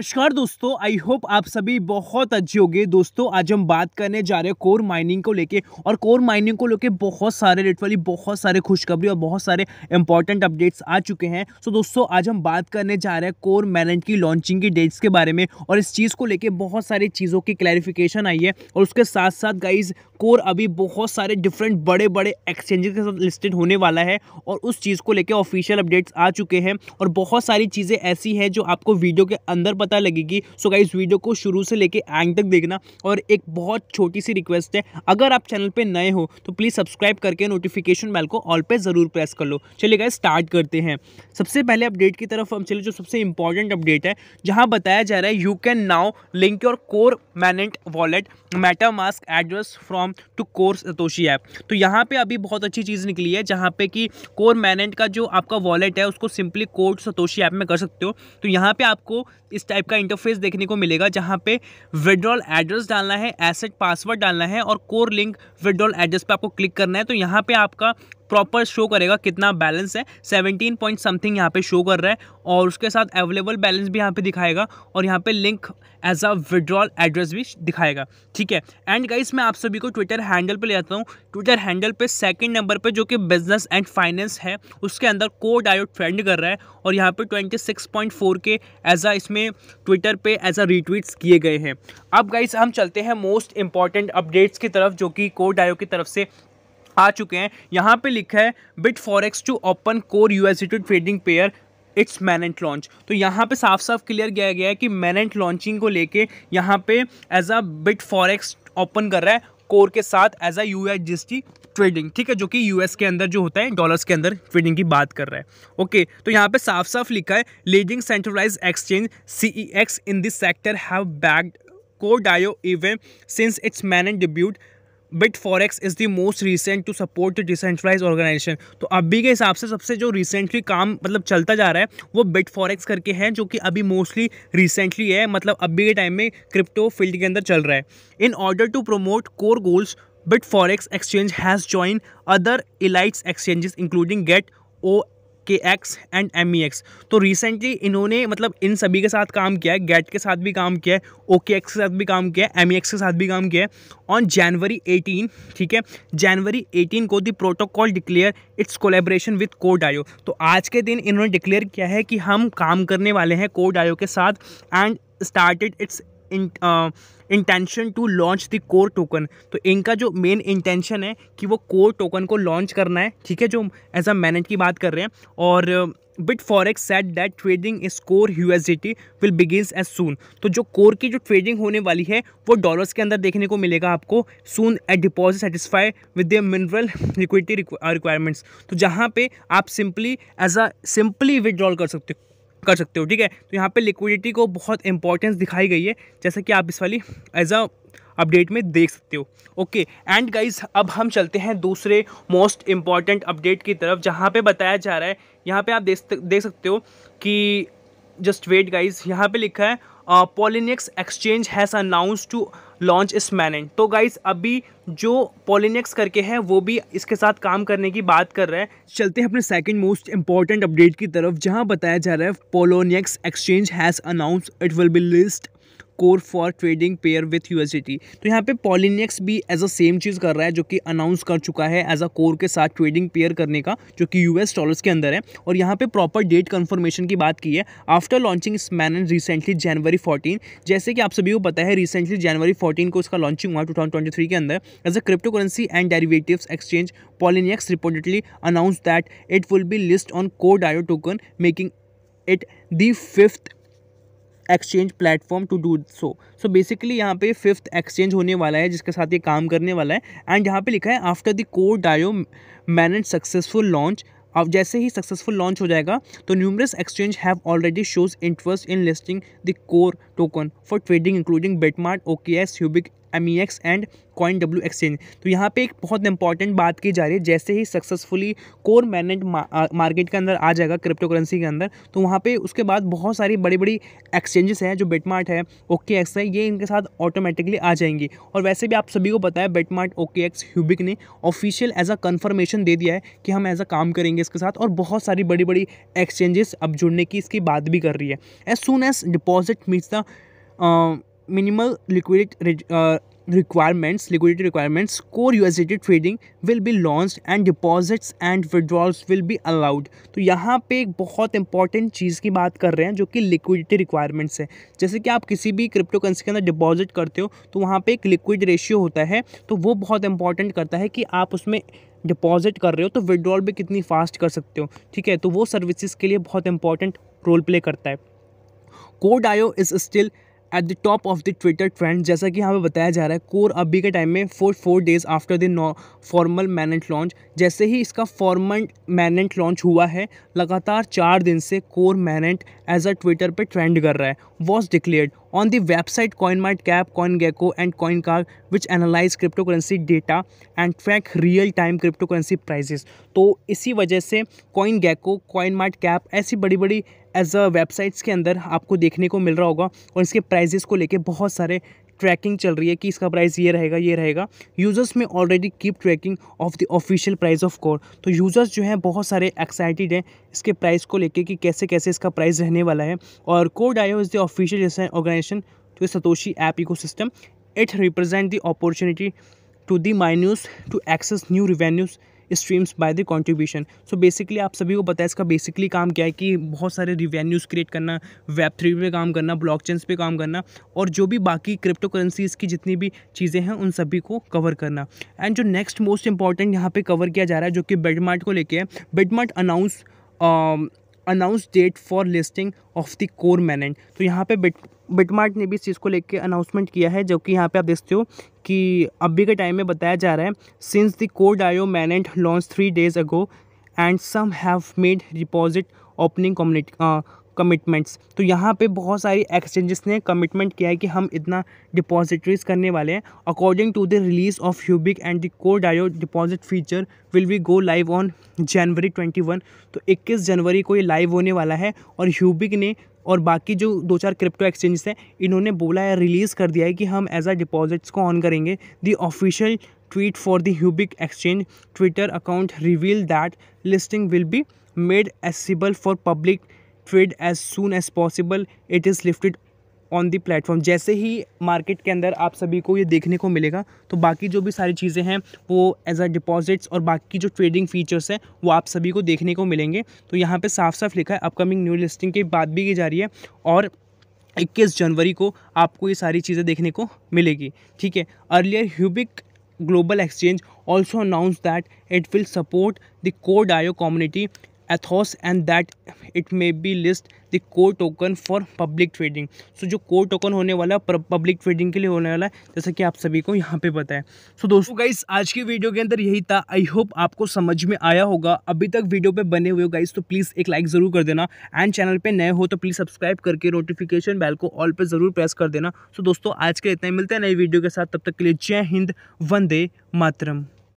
नमस्कार दोस्तों I hope आप सभी बहुत अच्छे होंगे दोस्तों आज हम बात करने जा रहे हैं कोर माइनिंग को लेके और कोर माइनिंग को लेके बहुत सारे वाली बहुत सारे खुशखबरी और बहुत सारे इंपॉर्टेंट अपडेट्स आ चुके हैं सो दोस्तों आज हम बात करने जा रहे हैं कोर मैनेज की लॉन्चिंग की डेट्स के बारे में और इस चीज़ को लेकर बहुत सारी चीज़ों की क्लैरिफिकेशन आई है और उसके साथ साथ गाइज कोर अभी बहुत सारे डिफरेंट बड़े बड़े एक्सचेंजेस के साथ लिस्टेड होने वाला है और उस चीज़ को लेकर ऑफिशियल अपडेट्स आ चुके हैं और बहुत सारी चीज़ें ऐसी हैं जो आपको वीडियो के अंदर पता लगेगी सो गाइज वीडियो को शुरू से लेके एंड तक देखना और एक बहुत छोटी सी रिक्वेस्ट है अगर आप चैनल पर नए हो तो प्लीज़ सब्सक्राइब करके नोटिफिकेशन बेल को ऑल पे ज़रूर प्रेस कर लो चलिए गाइज स्टार्ट करते हैं सबसे पहले अपडेट की तरफ हम चले जो सबसे इंपॉर्टेंट अपडेट है जहाँ बताया जा रहा है you can now link your core mainnet wallet MetaMask address from to core Satoshi app तो यहाँ पे अभी बहुत अच्छी चीज़ निकली है जहाँ पे कि कोर मैनेंट का जो आपका वॉलेट है उसको सिंपली कोर सतोशी ऐप में कर सकते हो तो यहाँ पे आपको इस टाइप टाइप का इंटरफेस देखने को मिलेगा जहाँ पे विड्रॉल एड्रेस डालना है एसेट पासवर्ड डालना है और कोर लिंक विड्रॉल एड्रेस पर आपको क्लिक करना है तो यहाँ पर आपका प्रॉपर शो करेगा कितना बैलेंस है सेवनटीन पॉइंट समथिंग यहाँ पे शो कर रहा है और उसके साथ अवेलेबल बैलेंस भी यहाँ पे दिखाएगा और यहाँ पे link as a withdrawal address भी दिखाएगा ठीक है एंड गाइस मैं आप सभी को ट्विटर हैंडल पे ले जाता हूँ ट्विटर हैंडल पे सेकंड नंबर पे जो कि बिजनेस एंड फाइनेंस है उसके अंदर कोड आयो ट्रेंड कर रहा है और यहाँ पे 26.4 के एज आ इसमें ट्विटर पे एज आ रीट्वीट्स किए गए हैं अब गाइस हम चलते हैं मोस्ट इंपॉर्टेंट अपडेट्स की तरफ जो कि कोड आयो की तरफ से आ चुके हैं यहाँ पे लिखा है BitForex to open core USD trading pair it's mainnet launch तो यहाँ पे साफ साफ क्लियर किया गया है कि मैनेंट लॉन्चिंग को लेके यहाँ पे as a BitForex open कर रहा है कोर के साथ एज अ यू ट्रेडिंग ठीक है जो कि यूएस के अंदर जो होता है डॉलर्स के अंदर ट्रेडिंग की बात कर रहा है ओके तो यहाँ पे साफ साफ लिखा है leading centralized exchanges in this sector have bagged डायो event since its main debut BitForex is the most recent to support decentralized organization तो अभी के हिसाब से सबसे जो रिसेंटली काम मतलब चलता जा रहा है वो बिट फॉरेक्स करके हैं जो कि अभी मोस्टली रिसेंटली है मतलब अभी के टाइम में क्रिप्टो फील्ड के अंदर चल रहा है in order to promote core goals BitForex exchange has join other elites exchanges including Gate O K X and M E X तो रिसेंटली इन्होंने मतलब इन सभी के साथ काम किया है गेट के साथ भी काम किया है ओके एक्स के साथ भी काम किया है एम ई एक्स के साथ भी काम किया है ऑन जनवरी एटीन ठीक है जनवरी एटीन को the protocol declare its collaboration with Core DAO तो आज के दिन इन्होंने डिक्लेयर किया है कि हम काम करने वाले हैं कोड आयो के साथ and started its intention to launch the core token तो इनका जो मेन इंटेंशन है कि वो कोर टोकन को लॉन्च करना है ठीक है जो एज अ मैनेज की बात कर रहे हैं और BitForex set that trading is core U S D T will begins as soon तो जो कोर की जो ट्रेडिंग होने वाली है वो डॉलर्स के अंदर देखने को मिलेगा आपको soon at deposit satisfy with the mineral liquidity requirements तो जहाँ पे आप simply as a simply withdrawal कर सकते हो कर सकते हो ठीक है तो यहाँ पे लिक्विडिटी को बहुत इंपॉर्टेंस दिखाई गई है जैसा कि आप इस वाली एज अ अपडेट में देख सकते हो ओके एंड गाइज अब हम चलते हैं दूसरे मोस्ट इम्पॉर्टेंट अपडेट की तरफ जहाँ पे बताया जा रहा है यहाँ पे आप देख देख सकते हो कि जस्ट वेट गाइज यहाँ पे लिखा है Poloniex exchange has announce to launch its mainnet तो गाइस अभी जो पोलिनेक्स करके है वो भी इसके साथ काम करने की बात कर रहा है चलते हैं अपने सेकंड मोस्ट इंपॉर्टेंट अपडेट की तरफ जहां बताया जा रहा है Poloniex exchange has announce it will be list Core for trading pair with USD तो यहाँ पे पॉलिनेक्स भी एज अ सेम चीज़ कर रहा है जो कि अनाउंस कर चुका है एज अ कोर के साथ ट्रेडिंग पेयर करने का जो कि यूएस डॉलर्स के अंदर है और यहाँ पे प्रॉपर डेट कन्फर्मेशन की बात की है आफ्टर लॉन्चिंग इस मैन रिसेंटली जनवरी फोर्टीन जैसे कि आप सभी को पता है रिसेंटली जनवरी फोर्टीन को इसका लॉन्चिंग हुआ टू के अंदर as a cryptocurrency and derivative exchange Poloniex reportedly announce that it will be list on Core DAO token making it the fifth exchange platform to do so so basically यहाँ पे fifth exchange होने वाला है जिसके साथ ये काम करने वाला है एंड यहाँ पे लिखा है after the Core DAO mainnet successful launch अब जैसे ही सक्सेसफुल लॉन्च हो जाएगा तो numerous exchange have already shows interest in listing the core token for trading including BitMart OKX Huobi M E X and कॉइन डब्ल्यू exchange तो यहाँ पे एक बहुत इंपॉर्टेंट बात की जा रही है जैसे ही सक्सेसफुली कोर मैनेट मार्केट के अंदर आ जाएगा क्रिप्टो करेंसी के अंदर तो वहाँ पे उसके बाद बहुत सारी बड़ी बड़ी एक्सचेंजेस हैं जो बेटमार्ट है ओके एक्स है ये इनके साथ ऑटोमेटिकली आ जाएंगी और वैसे भी आप सभी को पता है बेटमार्ट ओके एक्स ह्यूबिक ने ऑफिशियल एज अ कन्फर्मेशन दे दिया है कि हम एज अ काम करेंगे इसके साथ और बहुत सारी बड़ी बड़ी एक्सचेंजेस अब जुड़ने की इसकी बात भी कर रही है as soon as deposit meets the minimal liquidity requirements liquidity requirements Core you trading will be launch and deposits and withdrawals will be allowed तो यहाँ पे एक बहुत इंपॉर्टेंट चीज़ की बात कर रहे हैं जो कि लिक्विडिटी रिक्वायरमेंट्स है जैसे कि आप किसी भी क्रिप्टो करेंसी के अंदर डिपॉजिट करते हो तो वहाँ पे एक लिक्विड रेशियो होता है तो वो बहुत इंपॉर्टेंट करता है कि आप उसमें डिपॉजिट कर रहे हो तो विड्रॉल भी कितनी फास्ट कर सकते हो ठीक है तो वो सर्विसेज के लिए बहुत इंपॉर्टेंट रोल प्ले करता है Core DAO is still at the top of the Twitter trend जैसा कि यहाँ पे बताया जा रहा है कोर अभी के टाइम में four four days after the no formal mainnet launch जैसे ही इसका फॉर्मल मैनेट लॉन्च हुआ है लगातार चार दिन से Core mainnet as a Twitter पे ट्रेंड कर रहा है was declared on the website CoinMarketCap CoinGecko and CoinCarp which analyze cryptocurrency data and track real time cryptocurrency prices तो इसी वजह से CoinGecko CoinMarketCap ऐसी बड़ी बड़ी एज अ वेबसाइट्स के अंदर आपको देखने को मिल रहा होगा और इसके प्राइजेस को लेकर बहुत सारे ट्रैकिंग चल रही है कि इसका प्राइस ये रहेगा ये रहेगा यूज़र्स में already keep tracking of the official price of Core तो यूज़र्स जो हैं बहुत सारे एक्साइटेड हैं इसके प्राइस को लेके कि कैसे कैसे इसका प्राइस रहने वाला है और Core DAO is the official organisation to Satoshi app ecosystem it represent the opportunity to the miners to access new revenues streams by the contribution so basically आप सभी को पता है इसका बेसिकली काम क्या है कि बहुत सारे रिवेन्यूज़ क्रिएट करना वेब थ्री पे काम करना ब्लॉक पर काम करना और जो भी बाकी क्रिप्टो करेंसीज़ की जितनी भी चीज़ें हैं उन सभी को कवर करना एंड जो नेक्स्ट मोस्ट इंपॉर्टेंट यहाँ पे कवर किया जा रहा है जो कि बेडमार्ट को लेके है BitMart announce announce date for listing of the Core mainnet तो यहाँ पे बिट बिटमार्ट ने भी इस चीज़ को लेकर अनाउंसमेंट किया है जो कि यहाँ पे आप देखते हो कि अभी के टाइम में बताया जा रहा है since the Core DAO mainnet launch three days ago and some have made deposit opening community commitments तो यहाँ पे बहुत सारी एक्सचेंजेस ने कमिटमेंट किया है कि हम इतना डिपॉजिटरीज करने वाले हैं according to the release of Huobi and the Core DAO deposit feature will be go live on January twenty one तो इक्कीस जनवरी को ये लाइव होने वाला है और ह्यूबिक ने और बाकी जो दो चार क्रिप्टो एक्सचेंजेस हैं इन्होंने बोला है रिलीज़ कर दिया है कि हम एज आ डिपॉजिट्स को ऑन करेंगे the official tweet for the Huobi exchange Twitter account reveal that listing will be made accessible for public trade as soon as possible it is lifted on the platform जैसे ही market के अंदर आप सभी को ये देखने को मिलेगा तो बाकी जो भी सारी चीज़ें हैं वो एज अ डिपॉजिट्स और बाकी जो ट्रेडिंग फीचर्स हैं वो आप सभी को देखने को मिलेंगे तो यहाँ पे साफ साफ लिखा है अपकमिंग न्यू लिस्टिंग की बात भी की जा रही है और 21 जनवरी को आपको ये सारी चीज़ें देखने को मिलेगी ठीक है earlier Huobi global exchange also announce that it will support the Core DAO community ethos and that it may be list the core token for public trading so जो कोर टोकन होने वाला है पब्लिक ट्रेडिंग के लिए होने वाला है जैसा कि आप सभी को यहाँ पे पता है सो so, दोस्तों गाइस तो आज की वीडियो के अंदर यही था आई होप आपको समझ में आया होगा अभी तक वीडियो पे बने हुए हो गाइस तो प्लीज़ एक लाइक ज़रूर कर देना एंड चैनल पर नए हो तो प्लीज़ सब्सक्राइब करके नोटिफिकेशन बैल को ऑल पर ज़रूर प्रेस कर देना सो so, दोस्तों आज के इतना ही मिलते हैं नई वीडियो के साथ तब तक के लिए जय हिंद वंदे मातरम